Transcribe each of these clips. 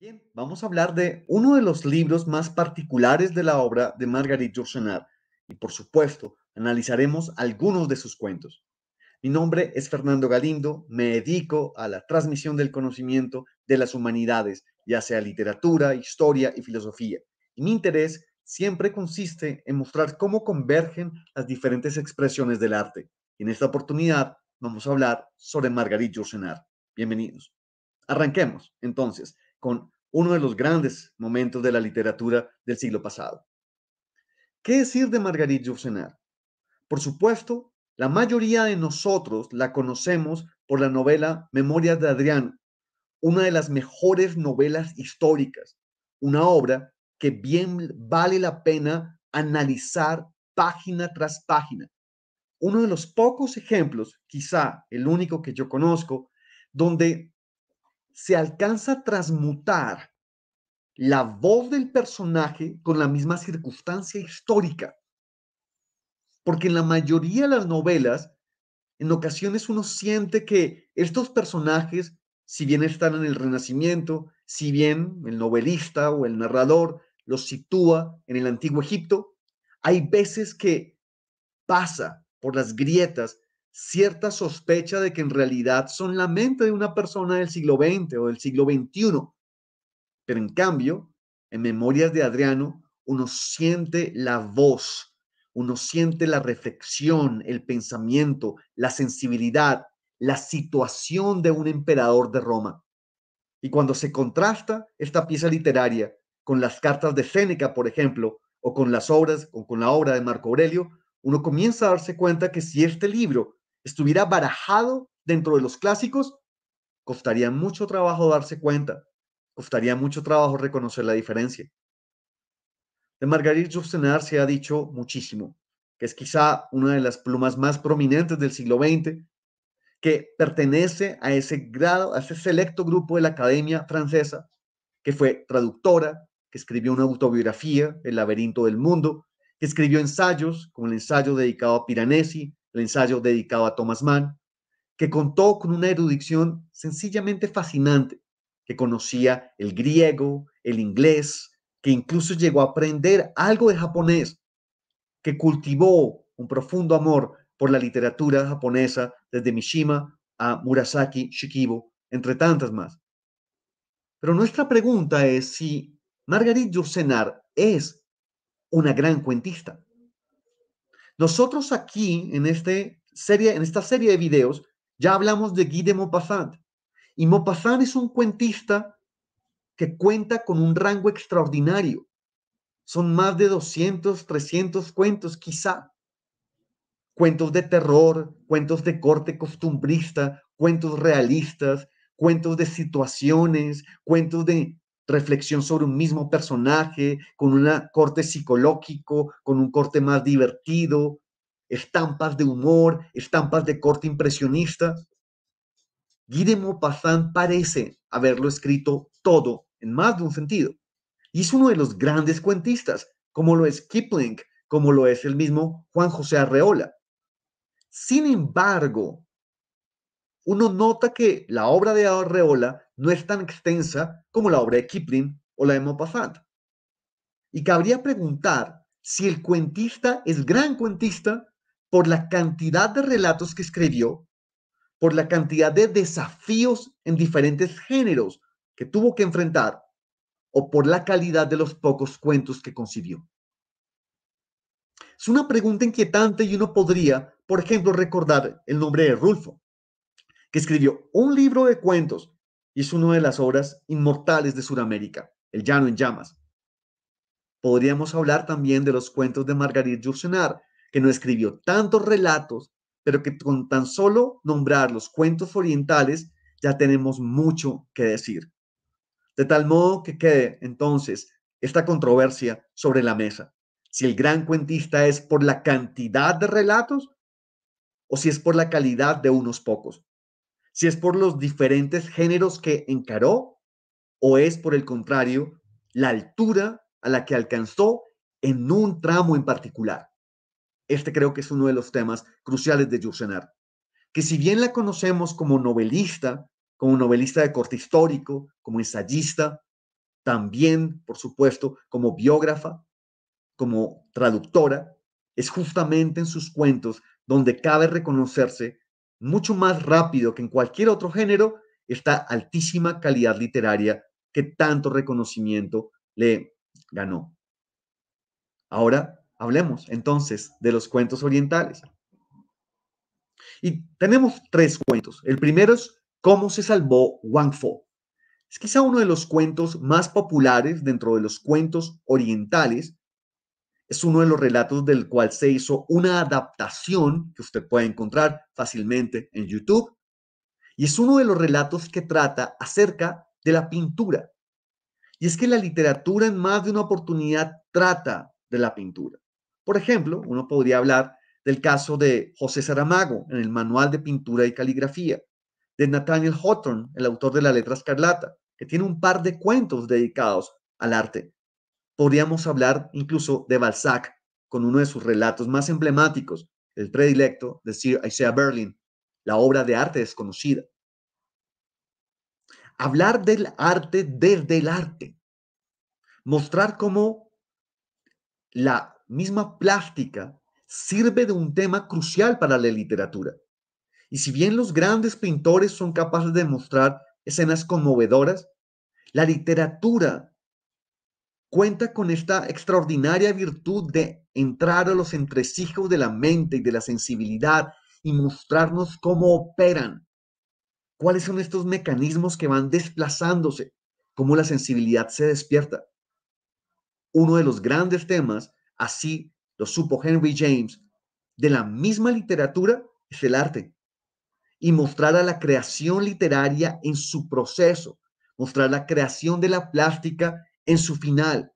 Bien, vamos a hablar de uno de los libros más particulares de la obra de Marguerite Yourcenar y por supuesto analizaremos algunos de sus cuentos. Mi nombre es Fernando Galindo, me dedico a la transmisión del conocimiento de las humanidades, ya sea literatura, historia y filosofía. Y mi interés siempre consiste en mostrar cómo convergen las diferentes expresiones del arte. Y en esta oportunidad vamos a hablar sobre Marguerite Yourcenar. Bienvenidos. Arranquemos, entonces con uno de los grandes momentos de la literatura del siglo pasado. ¿Qué decir de Margarita Yourcenar? Por supuesto, la mayoría de nosotros la conocemos por la novela Memorias de Adriano, una de las mejores novelas históricas, una obra que bien vale la pena analizar página tras página. Uno de los pocos ejemplos, quizá el único que yo conozco, donde se alcanza a transmutar la voz del personaje con la misma circunstancia histórica. Porque en la mayoría de las novelas, en ocasiones uno siente que estos personajes, si bien están en el Renacimiento, si bien el novelista o el narrador los sitúa en el antiguo Egipto, hay veces que pasa por las grietas cierta sospecha de que en realidad son la mente de una persona del siglo XX o del siglo XXI. Pero en cambio, en Memorias de Adriano, uno siente la voz, uno siente la reflexión, el pensamiento, la sensibilidad, la situación de un emperador de Roma. Y cuando se contrasta esta pieza literaria con las cartas de Séneca, por ejemplo, o con las obras, o con la obra de Marco Aurelio, uno comienza a darse cuenta que si este libro estuviera barajado dentro de los clásicos, costaría mucho trabajo darse cuenta, costaría mucho trabajo reconocer la diferencia. De Marguerite Yourcenar se ha dicho muchísimo, que es quizá una de las plumas más prominentes del siglo XX, que pertenece a ese grado, a ese selecto grupo de la Academia Francesa, que fue traductora, que escribió una autobiografía, El laberinto del mundo, que escribió ensayos, como el ensayo dedicado a Piranesi, el ensayo dedicado a Thomas Mann, que contó con una erudición sencillamente fascinante, que conocía el griego, el inglés, que incluso llegó a aprender algo de japonés, que cultivó un profundo amor por la literatura japonesa desde Mishima a Murasaki Shikibo, entre tantas más. Pero nuestra pregunta es si Margarita Yourcenar es una gran cuentista. Nosotros aquí, en, este serie, en esta serie de videos, ya hablamos de Guy de Maupassant. Y Maupassant es un cuentista que cuenta con un rango extraordinario. Son más de 200, 300 cuentos quizá. Cuentos de terror, cuentos de corte costumbrista, cuentos realistas, cuentos de situaciones, cuentos de reflexión sobre un mismo personaje, con un corte psicológico, con un corte más divertido, estampas de humor, estampas de corte impresionista. Guy Pazán parece haberlo escrito todo en más de un sentido. Y es uno de los grandes cuentistas, como lo es Kipling, como lo es el mismo Juan José Arreola. Sin embargo, uno nota que la obra de Arreola no es tan extensa como la obra de Kipling o la de Maupassant. Y cabría preguntar si el cuentista es gran cuentista por la cantidad de relatos que escribió, por la cantidad de desafíos en diferentes géneros que tuvo que enfrentar, o por la calidad de los pocos cuentos que concibió. Es una pregunta inquietante y uno podría, por ejemplo, recordar el nombre de Rulfo, que escribió un libro de cuentos y es una de las obras inmortales de Sudamérica, El Llano en Llamas. Podríamos hablar también de los cuentos de Margarit Jursenar, que no escribió tantos relatos, pero que con tan solo nombrar los cuentos orientales ya tenemos mucho que decir. De tal modo que quede entonces esta controversia sobre la mesa. Si el gran cuentista es por la cantidad de relatos o si es por la calidad de unos pocos si es por los diferentes géneros que encaró o es por el contrario la altura a la que alcanzó en un tramo en particular. Este creo que es uno de los temas cruciales de Yourcenar, que si bien la conocemos como novelista, como novelista de corte histórico, como ensayista, también, por supuesto, como biógrafa, como traductora, es justamente en sus cuentos donde cabe reconocerse mucho más rápido que en cualquier otro género esta altísima calidad literaria que tanto reconocimiento le ganó. Ahora hablemos entonces de los cuentos orientales. Y tenemos tres cuentos. El primero es Cómo se salvó Wang Fo. Es quizá uno de los cuentos más populares dentro de los cuentos orientales es uno de los relatos del cual se hizo una adaptación que usted puede encontrar fácilmente en YouTube. Y es uno de los relatos que trata acerca de la pintura. Y es que la literatura en más de una oportunidad trata de la pintura. Por ejemplo, uno podría hablar del caso de José Saramago en el Manual de Pintura y Caligrafía, de Nathaniel Hawthorne, el autor de La Letra Escarlata, que tiene un par de cuentos dedicados al arte podríamos hablar incluso de Balzac con uno de sus relatos más emblemáticos, el predilecto de Sir Isaiah Berlin, la obra de arte desconocida. Hablar del arte desde el arte, mostrar cómo la misma plástica sirve de un tema crucial para la literatura. Y si bien los grandes pintores son capaces de mostrar escenas conmovedoras, la literatura cuenta con esta extraordinaria virtud de entrar a los entresijos de la mente y de la sensibilidad y mostrarnos cómo operan, cuáles son estos mecanismos que van desplazándose, cómo la sensibilidad se despierta. Uno de los grandes temas, así lo supo Henry James, de la misma literatura es el arte y mostrar a la creación literaria en su proceso, mostrar la creación de la plástica en su final,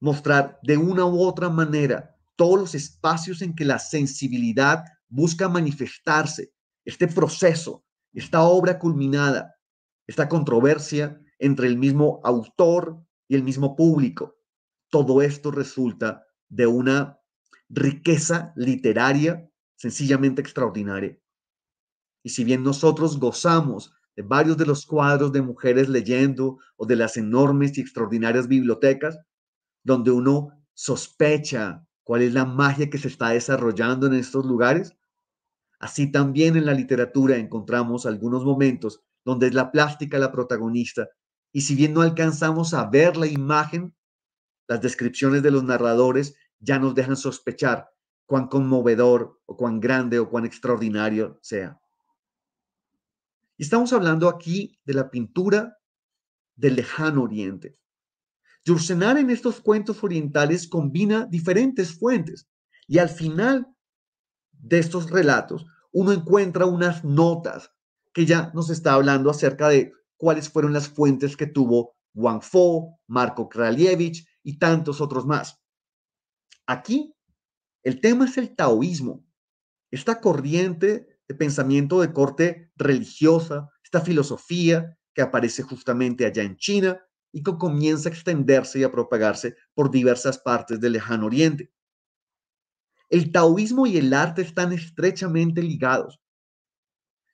mostrar de una u otra manera todos los espacios en que la sensibilidad busca manifestarse, este proceso, esta obra culminada, esta controversia entre el mismo autor y el mismo público. Todo esto resulta de una riqueza literaria sencillamente extraordinaria. Y si bien nosotros gozamos de varios de los cuadros de mujeres leyendo o de las enormes y extraordinarias bibliotecas, donde uno sospecha cuál es la magia que se está desarrollando en estos lugares. Así también en la literatura encontramos algunos momentos donde es la plástica la protagonista, y si bien no alcanzamos a ver la imagen, las descripciones de los narradores ya nos dejan sospechar cuán conmovedor o cuán grande o cuán extraordinario sea estamos hablando aquí de la pintura del lejano oriente. Yursenar en estos cuentos orientales combina diferentes fuentes y al final de estos relatos uno encuentra unas notas que ya nos está hablando acerca de cuáles fueron las fuentes que tuvo Wang Fo, Marco Kraljevic y tantos otros más. Aquí el tema es el taoísmo, esta corriente de este pensamiento de corte religiosa, esta filosofía que aparece justamente allá en China y que comienza a extenderse y a propagarse por diversas partes del lejano oriente. El taoísmo y el arte están estrechamente ligados.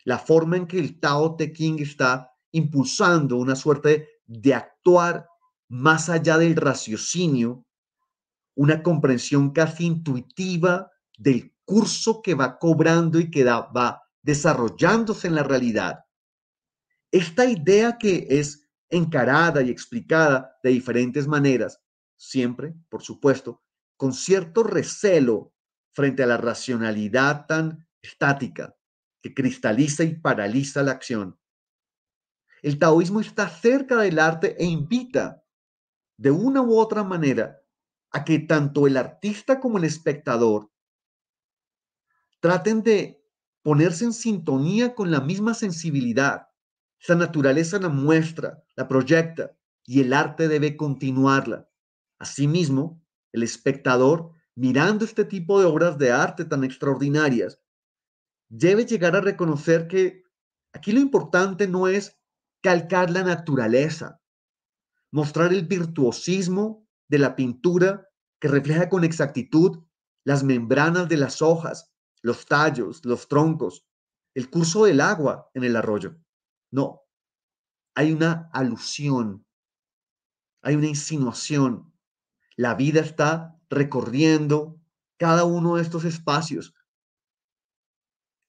La forma en que el Tao Te Ching está impulsando una suerte de actuar más allá del raciocinio, una comprensión casi intuitiva del curso que va cobrando y que va desarrollándose en la realidad. Esta idea que es encarada y explicada de diferentes maneras, siempre, por supuesto, con cierto recelo frente a la racionalidad tan estática que cristaliza y paraliza la acción. El taoísmo está cerca del arte e invita, de una u otra manera, a que tanto el artista como el espectador Traten de ponerse en sintonía con la misma sensibilidad. Esa naturaleza la muestra, la proyecta y el arte debe continuarla. Asimismo, el espectador, mirando este tipo de obras de arte tan extraordinarias, debe llegar a reconocer que aquí lo importante no es calcar la naturaleza, mostrar el virtuosismo de la pintura que refleja con exactitud las membranas de las hojas, los tallos, los troncos, el curso del agua en el arroyo. No, hay una alusión, hay una insinuación. La vida está recorriendo cada uno de estos espacios.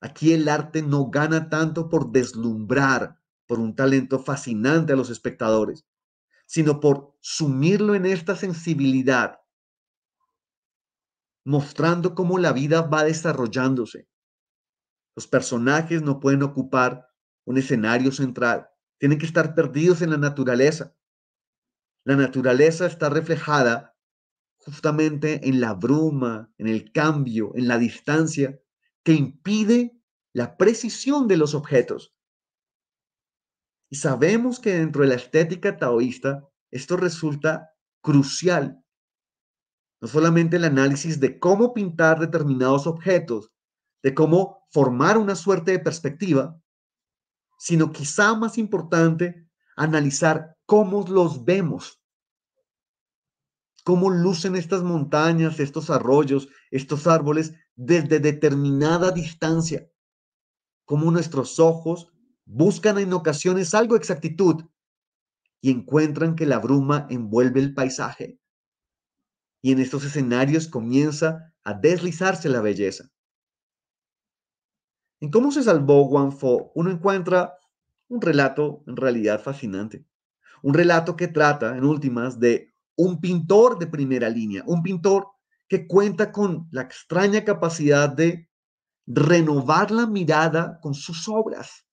Aquí el arte no gana tanto por deslumbrar, por un talento fascinante a los espectadores, sino por sumirlo en esta sensibilidad mostrando cómo la vida va desarrollándose. Los personajes no pueden ocupar un escenario central, tienen que estar perdidos en la naturaleza. La naturaleza está reflejada justamente en la bruma, en el cambio, en la distancia, que impide la precisión de los objetos. Y sabemos que dentro de la estética taoísta esto resulta crucial no solamente el análisis de cómo pintar determinados objetos, de cómo formar una suerte de perspectiva, sino quizá más importante, analizar cómo los vemos, cómo lucen estas montañas, estos arroyos, estos árboles desde determinada distancia, cómo nuestros ojos buscan en ocasiones algo exactitud y encuentran que la bruma envuelve el paisaje, y en estos escenarios comienza a deslizarse la belleza. En cómo se salvó Guanfo? Fo, uno encuentra un relato en realidad fascinante. Un relato que trata, en últimas, de un pintor de primera línea, un pintor que cuenta con la extraña capacidad de renovar la mirada con sus obras.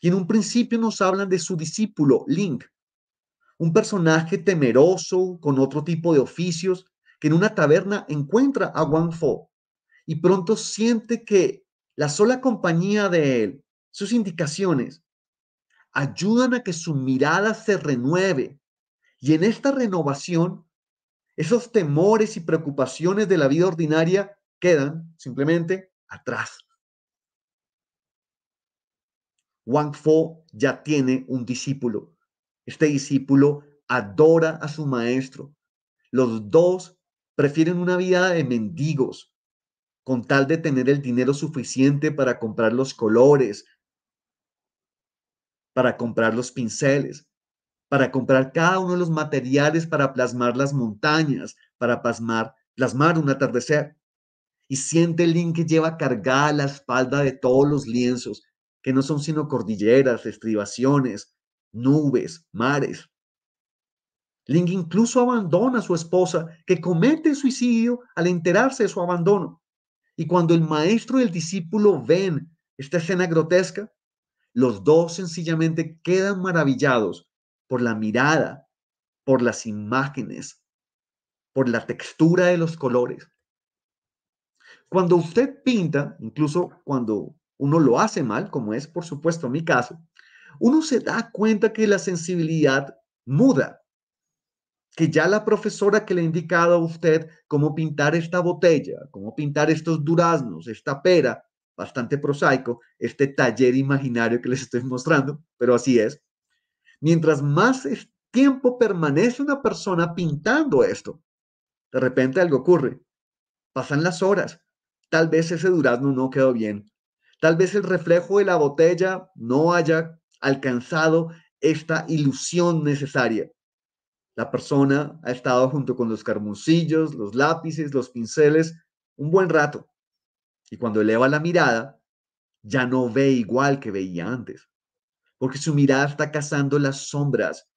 Y en un principio nos hablan de su discípulo, Link, un personaje temeroso con otro tipo de oficios que en una taberna encuentra a Wang Fo y pronto siente que la sola compañía de él, sus indicaciones, ayudan a que su mirada se renueve. Y en esta renovación, esos temores y preocupaciones de la vida ordinaria quedan simplemente atrás. Wang Fo ya tiene un discípulo este discípulo adora a su maestro. Los dos prefieren una vida de mendigos con tal de tener el dinero suficiente para comprar los colores, para comprar los pinceles, para comprar cada uno de los materiales para plasmar las montañas, para plasmar, un atardecer. Y siente el link que lleva cargada la espalda de todos los lienzos, que no son sino cordilleras, estribaciones, nubes, mares. Ling incluso abandona a su esposa, que comete suicidio al enterarse de su abandono. Y cuando el maestro y el discípulo ven esta escena grotesca, los dos sencillamente quedan maravillados por la mirada, por las imágenes, por la textura de los colores. Cuando usted pinta, incluso cuando uno lo hace mal, como es por supuesto mi caso, uno se da cuenta que la sensibilidad muda, que ya la profesora que le ha indicado a usted cómo pintar esta botella, cómo pintar estos duraznos, esta pera, bastante prosaico, este taller imaginario que les estoy mostrando, pero así es. Mientras más tiempo permanece una persona pintando esto, de repente algo ocurre. Pasan las horas. Tal vez ese durazno no quedó bien. Tal vez el reflejo de la botella no haya alcanzado esta ilusión necesaria. La persona ha estado junto con los carboncillos, los lápices, los pinceles un buen rato. Y cuando eleva la mirada, ya no ve igual que veía antes, porque su mirada está cazando las sombras.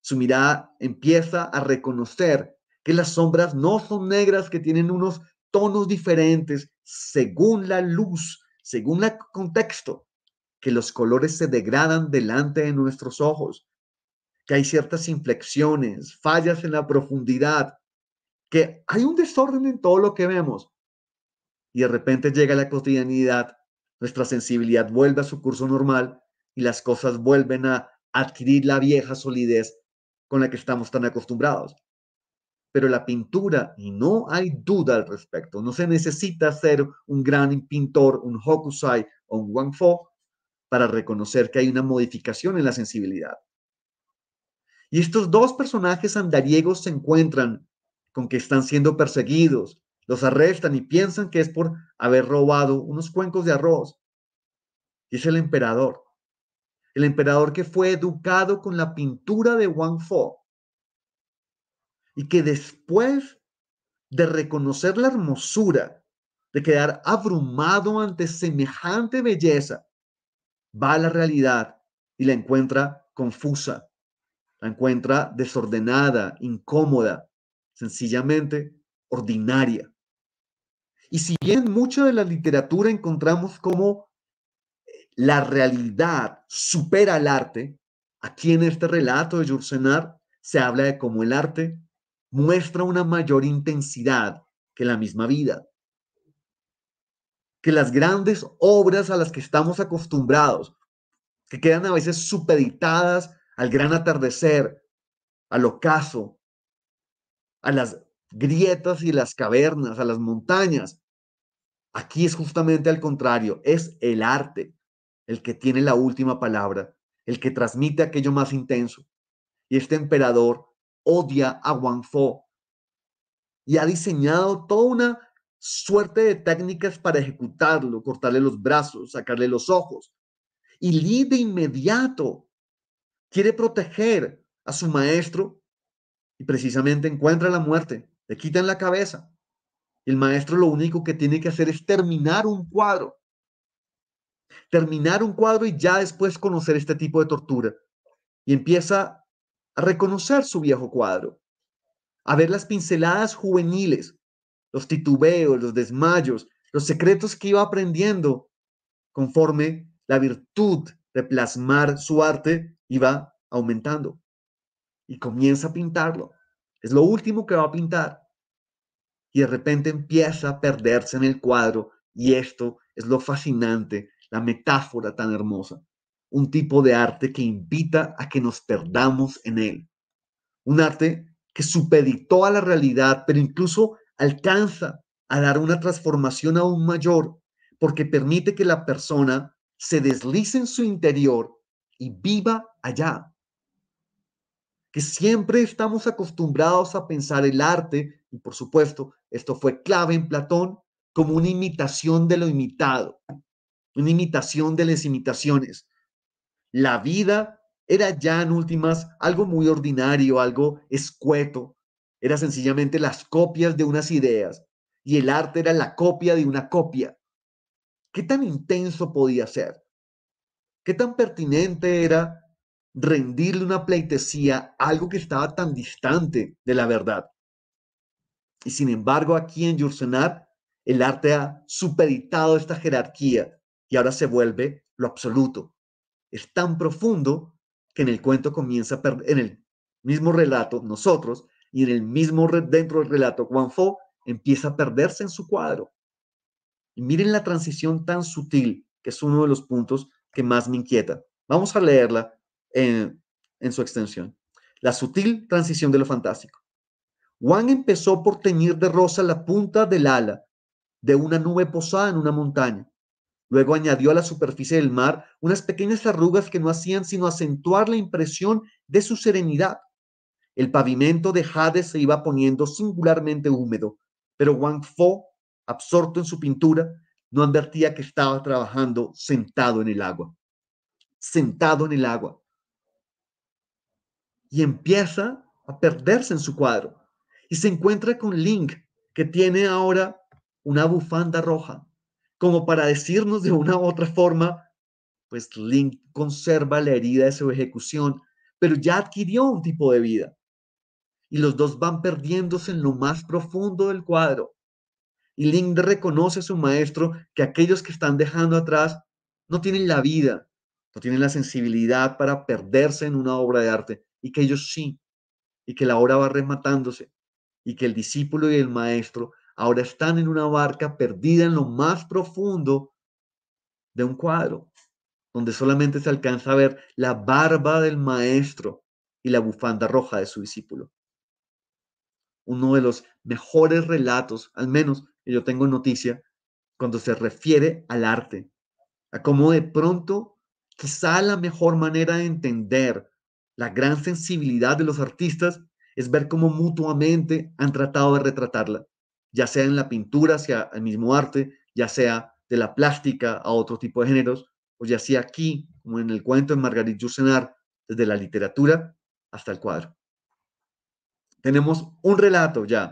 Su mirada empieza a reconocer que las sombras no son negras, que tienen unos tonos diferentes según la luz, según el contexto que los colores se degradan delante de nuestros ojos, que hay ciertas inflexiones, fallas en la profundidad, que hay un desorden en todo lo que vemos. Y de repente llega la cotidianidad, nuestra sensibilidad vuelve a su curso normal y las cosas vuelven a adquirir la vieja solidez con la que estamos tan acostumbrados. Pero la pintura, y no hay duda al respecto, no se necesita ser un gran pintor, un hokusai o un Wang Fo, para reconocer que hay una modificación en la sensibilidad. Y estos dos personajes andariegos se encuentran con que están siendo perseguidos, los arrestan y piensan que es por haber robado unos cuencos de arroz. Y es el emperador, el emperador que fue educado con la pintura de Wang Fo y que después de reconocer la hermosura, de quedar abrumado ante semejante belleza, va a la realidad y la encuentra confusa, la encuentra desordenada, incómoda, sencillamente ordinaria. Y si bien mucha de la literatura encontramos cómo eh, la realidad supera al arte, aquí en este relato de Jursenar se habla de cómo el arte muestra una mayor intensidad que la misma vida que las grandes obras a las que estamos acostumbrados, que quedan a veces supeditadas al gran atardecer, al ocaso, a las grietas y las cavernas, a las montañas. Aquí es justamente al contrario, es el arte el que tiene la última palabra, el que transmite aquello más intenso. Y este emperador odia a Wang y ha diseñado toda una suerte de técnicas para ejecutarlo, cortarle los brazos, sacarle los ojos. Y Lee de inmediato quiere proteger a su maestro y precisamente encuentra la muerte, le quitan la cabeza. el maestro lo único que tiene que hacer es terminar un cuadro. Terminar un cuadro y ya después conocer este tipo de tortura. Y empieza a reconocer su viejo cuadro, a ver las pinceladas juveniles los titubeos, los desmayos, los secretos que iba aprendiendo conforme la virtud de plasmar su arte iba aumentando. Y comienza a pintarlo. Es lo último que va a pintar. Y de repente empieza a perderse en el cuadro. Y esto es lo fascinante, la metáfora tan hermosa. Un tipo de arte que invita a que nos perdamos en él. Un arte que supeditó a la realidad, pero incluso alcanza a dar una transformación aún mayor porque permite que la persona se deslice en su interior y viva allá. Que siempre estamos acostumbrados a pensar el arte, y por supuesto, esto fue clave en Platón, como una imitación de lo imitado, una imitación de las imitaciones. La vida era ya en últimas algo muy ordinario, algo escueto, era sencillamente las copias de unas ideas y el arte era la copia de una copia. ¿Qué tan intenso podía ser? ¿Qué tan pertinente era rendirle una pleitesía a algo que estaba tan distante de la verdad? Y sin embargo, aquí en Yursenar, el arte ha supeditado esta jerarquía y ahora se vuelve lo absoluto. Es tan profundo que en el cuento comienza, en el mismo relato, nosotros y en el mismo, dentro del relato, Fo empieza a perderse en su cuadro. Y miren la transición tan sutil, que es uno de los puntos que más me inquieta. Vamos a leerla en, su extensión. La sutil transición de lo fantástico. Juan empezó por teñir de rosa la punta del ala de una nube posada en una montaña. Luego añadió a la superficie del mar unas pequeñas arrugas que no hacían sino acentuar la impresión de su serenidad. El pavimento de Hades se iba poniendo singularmente húmedo, pero Wang Fo, absorto en su pintura, no advertía que estaba trabajando sentado en el agua. Sentado en el agua. Y empieza a perderse en su cuadro. Y se encuentra con Link, que tiene ahora una bufanda roja, como para decirnos de una u otra forma, pues Link conserva la herida de su ejecución, pero ya adquirió un tipo de vida y los dos van perdiéndose en lo más profundo del cuadro. Y Lind reconoce a su maestro que aquellos que están dejando atrás no tienen la vida, no tienen la sensibilidad para perderse en una obra de arte, y que ellos sí, y que la obra va rematándose, y que el discípulo y el maestro ahora están en una barca perdida en lo más profundo de un cuadro, donde solamente se alcanza a ver la barba del maestro y la bufanda roja de su discípulo uno de los mejores relatos, al menos que yo tengo noticia, cuando se refiere al arte, a cómo de pronto quizá la mejor manera de entender la gran sensibilidad de los artistas es ver cómo mutuamente han tratado de retratarla, ya sea en la pintura hacia el mismo arte, ya sea de la plástica a otro tipo de géneros, o ya sea aquí, como en el cuento de Margarit Jusenar, desde la literatura hasta el cuadro. Tenemos un relato ya,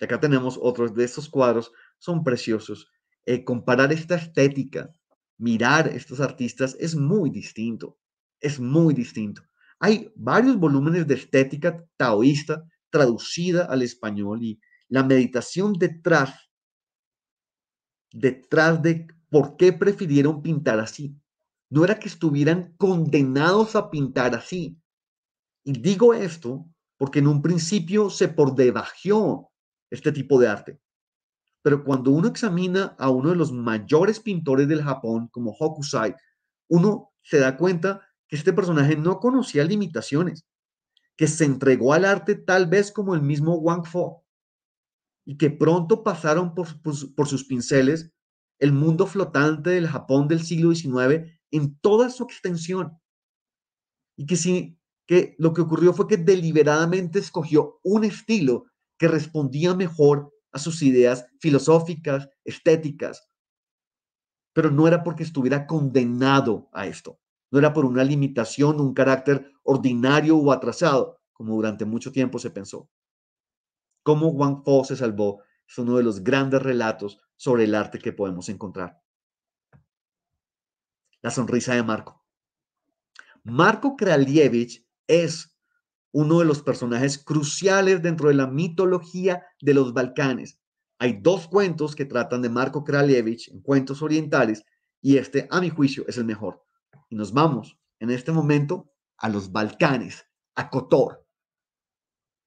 acá tenemos otros de estos cuadros, son preciosos. Eh, comparar esta estética, mirar estos artistas es muy distinto, es muy distinto. Hay varios volúmenes de estética taoísta traducida al español y la meditación detrás, detrás de por qué prefirieron pintar así. No era que estuvieran condenados a pintar así. Y digo esto porque en un principio se por debajeó este tipo de arte. Pero cuando uno examina a uno de los mayores pintores del Japón, como Hokusai, uno se da cuenta que este personaje no conocía limitaciones, que se entregó al arte tal vez como el mismo Wang Fo, y que pronto pasaron por, por sus pinceles el mundo flotante del Japón del siglo XIX en toda su extensión. Y que si que lo que ocurrió fue que deliberadamente escogió un estilo que respondía mejor a sus ideas filosóficas, estéticas, pero no era porque estuviera condenado a esto, no era por una limitación, un carácter ordinario o atrasado, como durante mucho tiempo se pensó. Cómo Juan Fo se salvó es uno de los grandes relatos sobre el arte que podemos encontrar. La sonrisa de Marco. Marco Kralievich es uno de los personajes cruciales dentro de la mitología de los Balcanes. Hay dos cuentos que tratan de Marco Kraljevic, en cuentos orientales y este, a mi juicio, es el mejor. Y nos vamos en este momento a los Balcanes, a Kotor.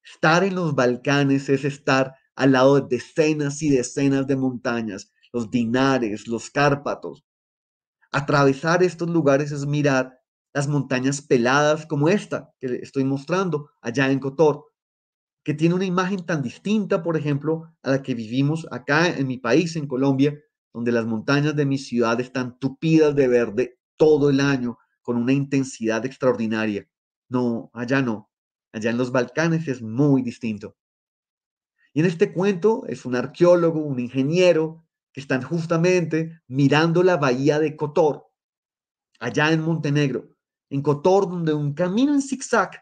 Estar en los Balcanes es estar al lado de decenas y decenas de montañas, los dinares, los cárpatos. Atravesar estos lugares es mirar las montañas peladas como esta que estoy mostrando allá en Cotor, que tiene una imagen tan distinta, por ejemplo, a la que vivimos acá en mi país, en Colombia, donde las montañas de mi ciudad están tupidas de verde todo el año, con una intensidad extraordinaria. No, allá no. Allá en los Balcanes es muy distinto. Y en este cuento es un arqueólogo, un ingeniero, que están justamente mirando la bahía de Cotor, allá en Montenegro, en Cotor, donde un camino en zigzag, que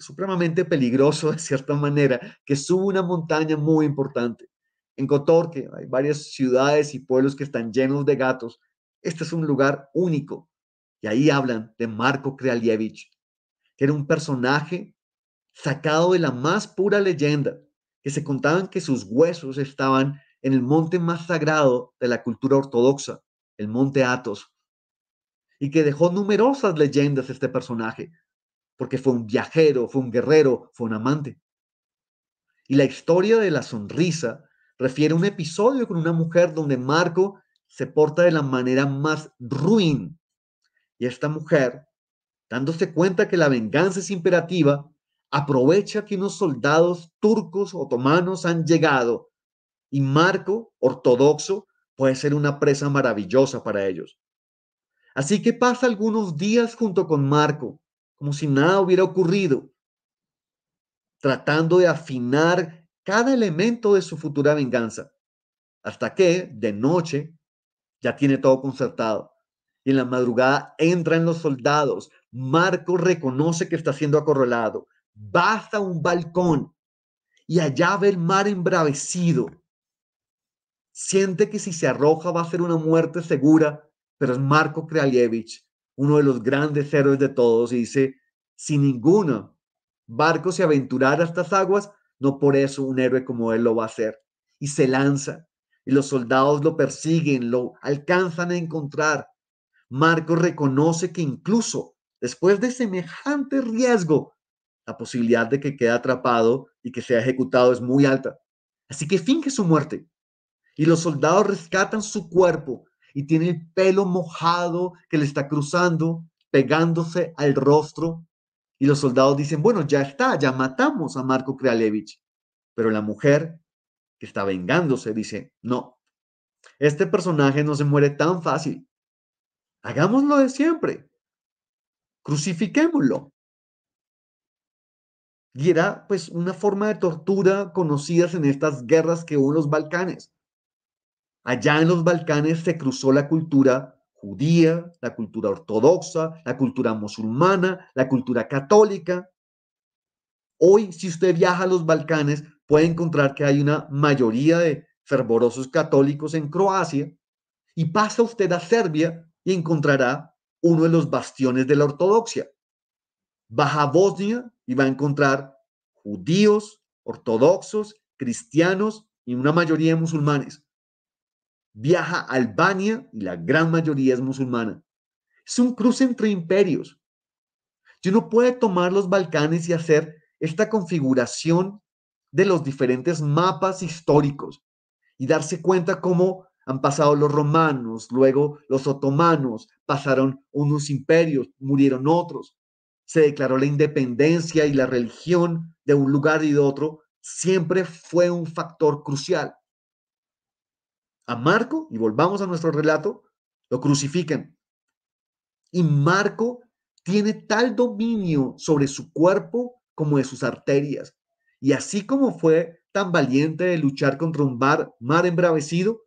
es supremamente peligroso de cierta manera, que sube una montaña muy importante. En Cotor, que hay varias ciudades y pueblos que están llenos de gatos, este es un lugar único. Y ahí hablan de Marco Kralievich, que era un personaje sacado de la más pura leyenda, que se contaban que sus huesos estaban en el monte más sagrado de la cultura ortodoxa, el monte Athos, y que dejó numerosas leyendas este personaje, porque fue un viajero, fue un guerrero, fue un amante. Y la historia de la sonrisa refiere a un episodio con una mujer donde Marco se porta de la manera más ruin. Y esta mujer, dándose cuenta que la venganza es imperativa, aprovecha que unos soldados turcos otomanos han llegado y Marco, ortodoxo, puede ser una presa maravillosa para ellos. Así que pasa algunos días junto con Marco, como si nada hubiera ocurrido, tratando de afinar cada elemento de su futura venganza, hasta que, de noche, ya tiene todo concertado. Y en la madrugada entran los soldados. Marco reconoce que está siendo acorralado. Baja un balcón y allá ve el mar embravecido. Siente que si se arroja va a ser una muerte segura pero es Marco Krealievich, uno de los grandes héroes de todos, y dice, si ninguno barco se aventurara a estas aguas, no por eso un héroe como él lo va a hacer. Y se lanza, y los soldados lo persiguen, lo alcanzan a encontrar. Marco reconoce que incluso después de semejante riesgo, la posibilidad de que quede atrapado y que sea ejecutado es muy alta. Así que finge su muerte. Y los soldados rescatan su cuerpo y tiene el pelo mojado que le está cruzando, pegándose al rostro. Y los soldados dicen, bueno, ya está, ya matamos a Marco Krealevich. Pero la mujer que está vengándose dice, no, este personaje no se muere tan fácil. Hagámoslo de siempre. Crucifiquémoslo. Y era pues una forma de tortura conocida en estas guerras que hubo en los Balcanes. Allá en los Balcanes se cruzó la cultura judía, la cultura ortodoxa, la cultura musulmana, la cultura católica. Hoy, si usted viaja a los Balcanes, puede encontrar que hay una mayoría de fervorosos católicos en Croacia y pasa usted a Serbia y encontrará uno de los bastiones de la ortodoxia. Baja Bosnia y va a encontrar judíos, ortodoxos, cristianos y una mayoría de musulmanes viaja a Albania y la gran mayoría es musulmana. Es un cruce entre imperios. Y uno puede tomar los Balcanes y hacer esta configuración de los diferentes mapas históricos y darse cuenta cómo han pasado los romanos, luego los otomanos, pasaron unos imperios, murieron otros, se declaró la independencia y la religión de un lugar y de otro, siempre fue un factor crucial. A Marco, y volvamos a nuestro relato, lo crucifican. Y Marco tiene tal dominio sobre su cuerpo como de sus arterias. Y así como fue tan valiente de luchar contra un bar, mar embravecido,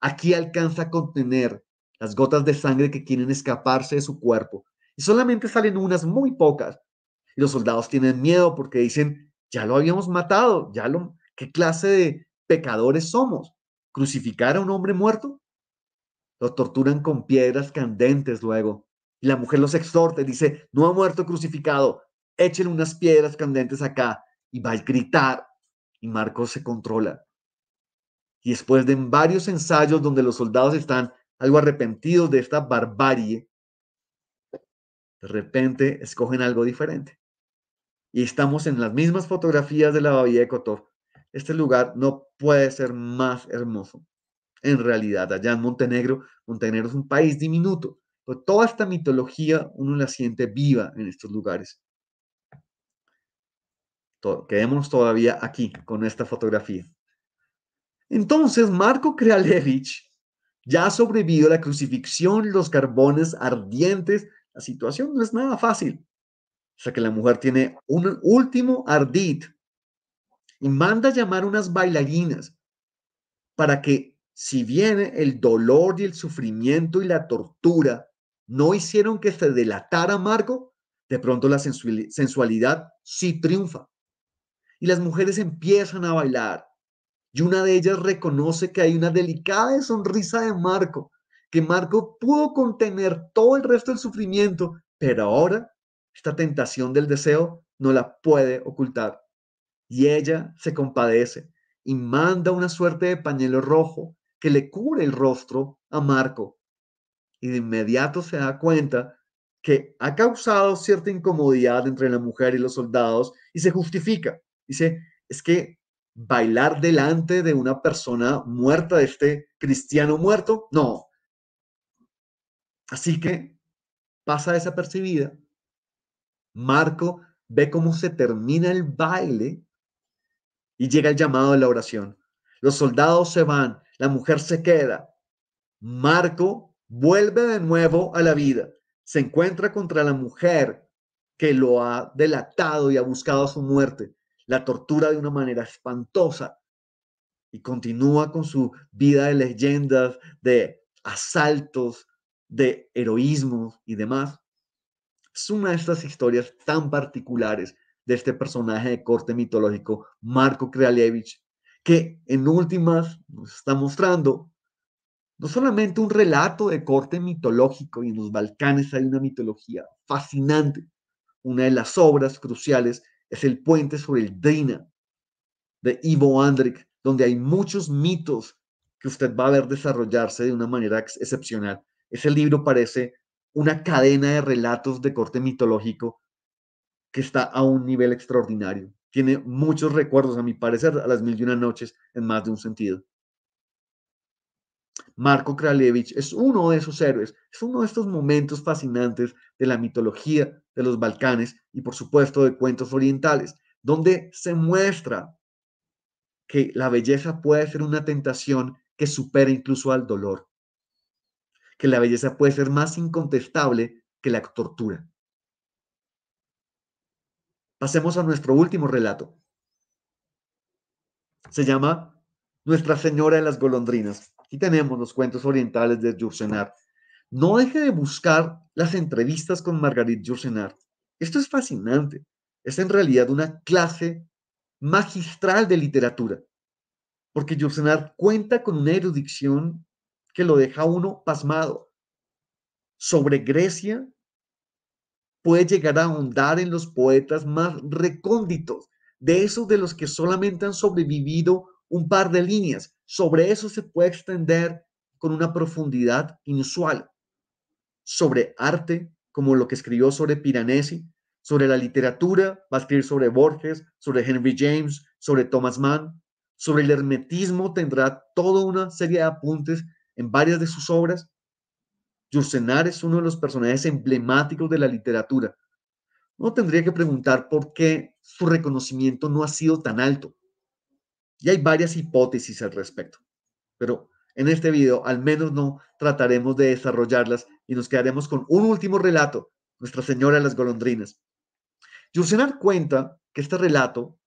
aquí alcanza a contener las gotas de sangre que quieren escaparse de su cuerpo. Y solamente salen unas muy pocas. Y los soldados tienen miedo porque dicen, ya lo habíamos matado, ya lo, ¿qué clase de pecadores somos? crucificar a un hombre muerto? Lo torturan con piedras candentes luego. Y la mujer los exhorta y dice, no ha muerto crucificado, echen unas piedras candentes acá. Y va a gritar y Marcos se controla. Y después de varios ensayos donde los soldados están algo arrepentidos de esta barbarie, de repente escogen algo diferente. Y estamos en las mismas fotografías de la Bahía de este lugar no puede ser más hermoso. En realidad, allá en Montenegro, Montenegro es un país diminuto, pero toda esta mitología uno la siente viva en estos lugares. quedémonos todavía aquí con esta fotografía. Entonces, Marco Kraljevic ya ha sobrevivido a la crucifixión, los carbones ardientes. La situación no es nada fácil. O sea que la mujer tiene un último ardid y manda llamar unas bailarinas para que si bien el dolor y el sufrimiento y la tortura no hicieron que se delatara Marco, de pronto la sensualidad sí triunfa. Y las mujeres empiezan a bailar. Y una de ellas reconoce que hay una delicada sonrisa de Marco, que Marco pudo contener todo el resto del sufrimiento, pero ahora esta tentación del deseo no la puede ocultar y ella se compadece y manda una suerte de pañuelo rojo que le cubre el rostro a Marco. Y de inmediato se da cuenta que ha causado cierta incomodidad entre la mujer y los soldados y se justifica. Dice, es que bailar delante de una persona muerta, de este cristiano muerto, no. Así que pasa desapercibida. Marco ve cómo se termina el baile y llega el llamado de la oración. Los soldados se van, la mujer se queda. Marco vuelve de nuevo a la vida. Se encuentra contra la mujer que lo ha delatado y ha buscado su muerte. La tortura de una manera espantosa. Y continúa con su vida de leyendas, de asaltos, de heroísmos y demás. Es estas historias tan particulares de este personaje de corte mitológico, Marco Krealievich que en últimas nos está mostrando no solamente un relato de corte mitológico, y en los Balcanes hay una mitología fascinante. Una de las obras cruciales es El puente sobre el Drina de Ivo Andrik, donde hay muchos mitos que usted va a ver desarrollarse de una manera excepcional. Ese libro parece una cadena de relatos de corte mitológico que está a un nivel extraordinario. Tiene muchos recuerdos, a mi parecer, a las mil y una noches en más de un sentido. Marco Kraljevic es uno de esos héroes, es uno de estos momentos fascinantes de la mitología de los Balcanes y por supuesto de cuentos orientales, donde se muestra que la belleza puede ser una tentación que supera incluso al dolor, que la belleza puede ser más incontestable que la tortura. Pasemos a nuestro último relato. Se llama Nuestra Señora de las Golondrinas. Aquí tenemos los cuentos orientales de Jursenar. No deje de buscar las entrevistas con Margarit Jursenar. Esto es fascinante. Es en realidad una clase magistral de literatura, porque Jursenar cuenta con una erudición que lo deja uno pasmado sobre Grecia puede llegar a ahondar en los poetas más recónditos, de esos de los que solamente han sobrevivido un par de líneas. Sobre eso se puede extender con una profundidad inusual. Sobre arte, como lo que escribió sobre Piranesi, sobre la literatura, va a escribir sobre Borges, sobre Henry James, sobre Thomas Mann, sobre el hermetismo tendrá toda una serie de apuntes en varias de sus obras Yursenar es uno de los personajes emblemáticos de la literatura. No tendría que preguntar por qué su reconocimiento no ha sido tan alto. Y hay varias hipótesis al respecto, pero en este video al menos no trataremos de desarrollarlas y nos quedaremos con un último relato, Nuestra Señora de las Golondrinas. Yursenar cuenta que este relato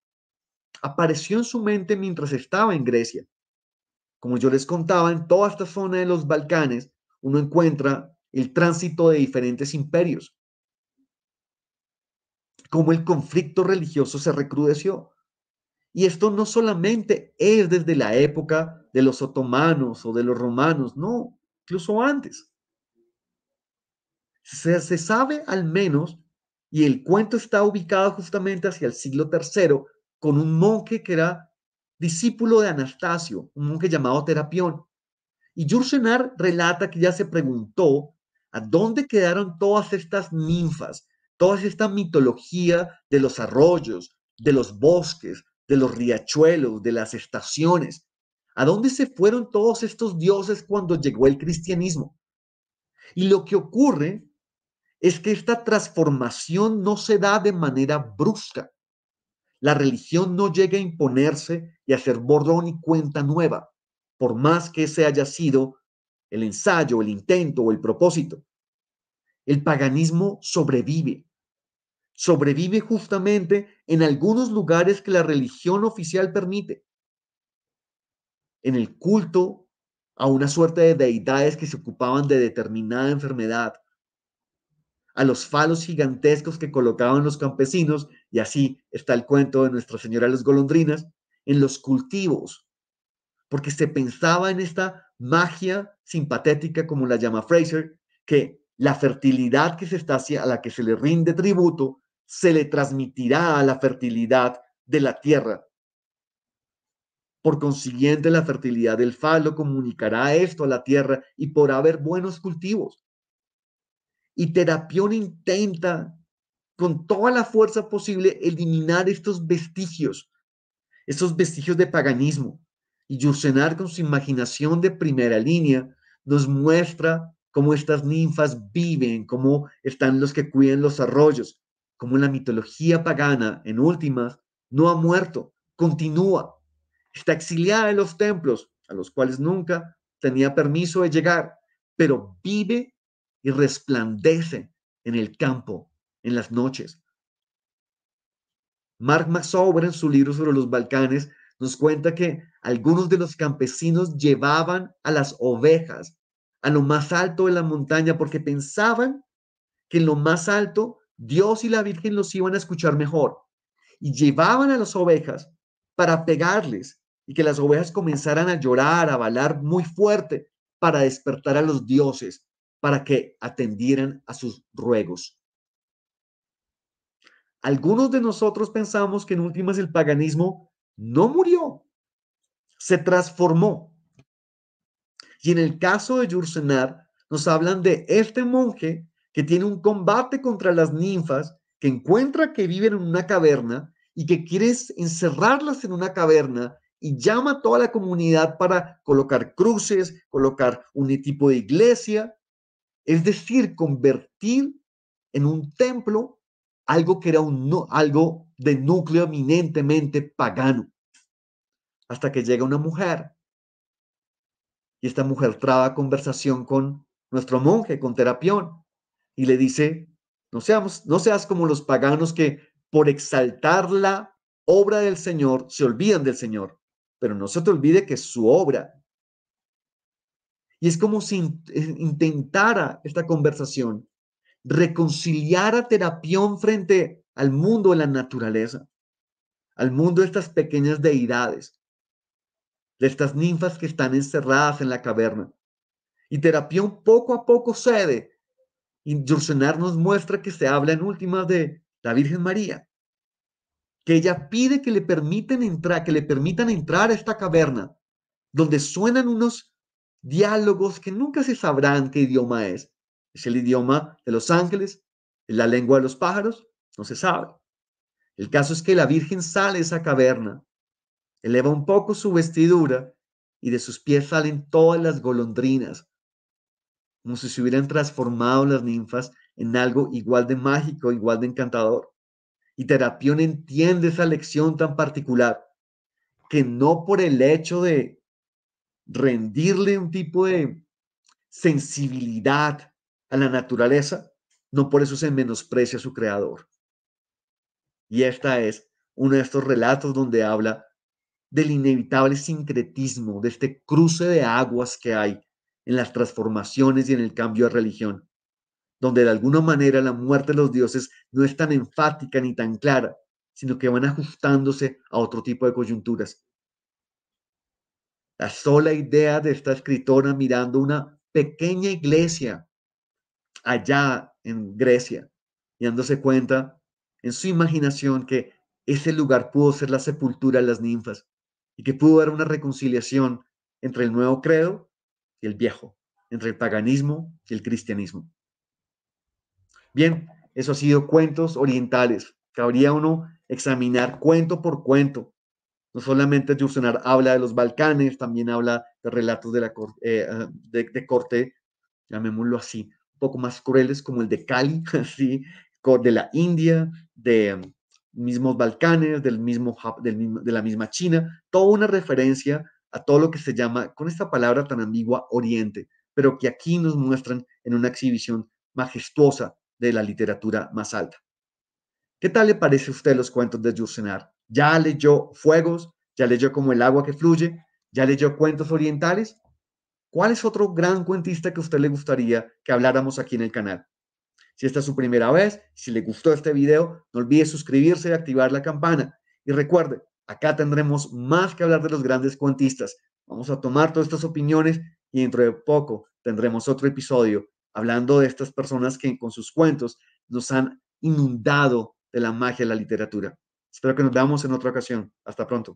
apareció en su mente mientras estaba en Grecia. Como yo les contaba, en toda esta zona de los Balcanes uno encuentra el tránsito de diferentes imperios, cómo el conflicto religioso se recrudeció. Y esto no solamente es desde la época de los otomanos o de los romanos, no, incluso antes. Se, sabe al menos, y el cuento está ubicado justamente hacia el siglo III, con un monje que era discípulo de Anastasio, un monje llamado Terapión, y Jursenar relata que ya se preguntó a dónde quedaron todas estas ninfas, toda esta mitología de los arroyos, de los bosques, de los riachuelos, de las estaciones. ¿A dónde se fueron todos estos dioses cuando llegó el cristianismo? Y lo que ocurre es que esta transformación no se da de manera brusca. La religión no llega a imponerse y a hacer borrón y cuenta nueva por más que ese haya sido el ensayo, el intento o el propósito. El paganismo sobrevive. Sobrevive justamente en algunos lugares que la religión oficial permite. En el culto a una suerte de deidades que se ocupaban de determinada enfermedad, a los falos gigantescos que colocaban los campesinos, y así está el cuento de Nuestra Señora de las Golondrinas, en los cultivos, porque se pensaba en esta magia simpatética, como la llama Fraser, que la fertilidad que se está a la que se le rinde tributo se le transmitirá a la fertilidad de la tierra. Por consiguiente, la fertilidad del falo comunicará esto a la tierra y por haber buenos cultivos. Y Terapión intenta con toda la fuerza posible eliminar estos vestigios, estos vestigios de paganismo, y Yusenar con su imaginación de primera línea nos muestra cómo estas ninfas viven, cómo están los que cuidan los arroyos, cómo la mitología pagana, en últimas, no ha muerto, continúa, está exiliada en los templos, a los cuales nunca tenía permiso de llegar, pero vive y resplandece en el campo, en las noches. Mark Maxover, en su libro sobre los Balcanes, nos cuenta que algunos de los campesinos llevaban a las ovejas a lo más alto de la montaña porque pensaban que en lo más alto Dios y la Virgen los iban a escuchar mejor. Y llevaban a las ovejas para pegarles y que las ovejas comenzaran a llorar, a balar muy fuerte para despertar a los dioses, para que atendieran a sus ruegos. Algunos de nosotros pensamos que en últimas el paganismo no murió, se transformó. Y en el caso de Yursenar, nos hablan de este monje que tiene un combate contra las ninfas, que encuentra que viven en una caverna y que quiere encerrarlas en una caverna y llama a toda la comunidad para colocar cruces, colocar un tipo de iglesia, es decir, convertir en un templo algo que era un, algo de núcleo eminentemente pagano. Hasta que llega una mujer y esta mujer traba conversación con nuestro monje, con Terapión, y le dice, no, seamos, no seas como los paganos que por exaltar la obra del Señor se olvidan del Señor, pero no se te olvide que es su obra. Y es como si eh, intentara esta conversación reconciliar a Terapión frente al mundo de la naturaleza, al mundo de estas pequeñas deidades, de estas ninfas que están encerradas en la caverna. Y Terapión poco a poco cede. Y nos muestra que se habla en últimas de la Virgen María, que ella pide que le, permiten entrar, que le permitan entrar a esta caverna, donde suenan unos diálogos que nunca se sabrán qué idioma es, ¿Es el idioma de los ángeles? ¿Es la lengua de los pájaros? No se sabe. El caso es que la Virgen sale de esa caverna, eleva un poco su vestidura y de sus pies salen todas las golondrinas, como si se hubieran transformado las ninfas en algo igual de mágico, igual de encantador. Y Terapión entiende esa lección tan particular, que no por el hecho de rendirle un tipo de sensibilidad a la naturaleza, no por eso se menosprecia a su creador. Y esta es uno de estos relatos donde habla del inevitable sincretismo, de este cruce de aguas que hay en las transformaciones y en el cambio de religión, donde de alguna manera la muerte de los dioses no es tan enfática ni tan clara, sino que van ajustándose a otro tipo de coyunturas. La sola idea de esta escritora mirando una pequeña iglesia allá en Grecia y dándose cuenta en su imaginación que ese lugar pudo ser la sepultura de las ninfas y que pudo haber una reconciliación entre el nuevo credo y el viejo, entre el paganismo y el cristianismo. Bien, eso ha sido cuentos orientales. Cabría uno examinar cuento por cuento. No solamente Yusenar habla de los Balcanes, también habla de relatos de, la, eh, ah, de corte, llamémoslo así, poco más crueles como el de Cali, así de la India, de mm, mismos Balcanes, del mismo, de la misma China, toda una referencia a todo lo que se llama, con esta palabra tan ambigua, Oriente, pero que aquí nos muestran en una exhibición majestuosa de la literatura más alta. ¿Qué tal le parece a usted los cuentos de Yursenar? ¿Ya leyó Fuegos? ¿Ya leyó Como el agua que fluye? ¿Ya leyó Cuentos orientales? ¿Cuál es otro gran cuentista que a usted le gustaría que habláramos aquí en el canal? Si esta es su primera vez, si le gustó este video, no olvide suscribirse y activar la campana. Y recuerde, acá tendremos más que hablar de los grandes cuentistas. Vamos a tomar todas estas opiniones y dentro de poco tendremos otro episodio hablando de estas personas que con sus cuentos nos han inundado de la magia de la literatura. Espero que nos veamos en otra ocasión. Hasta pronto.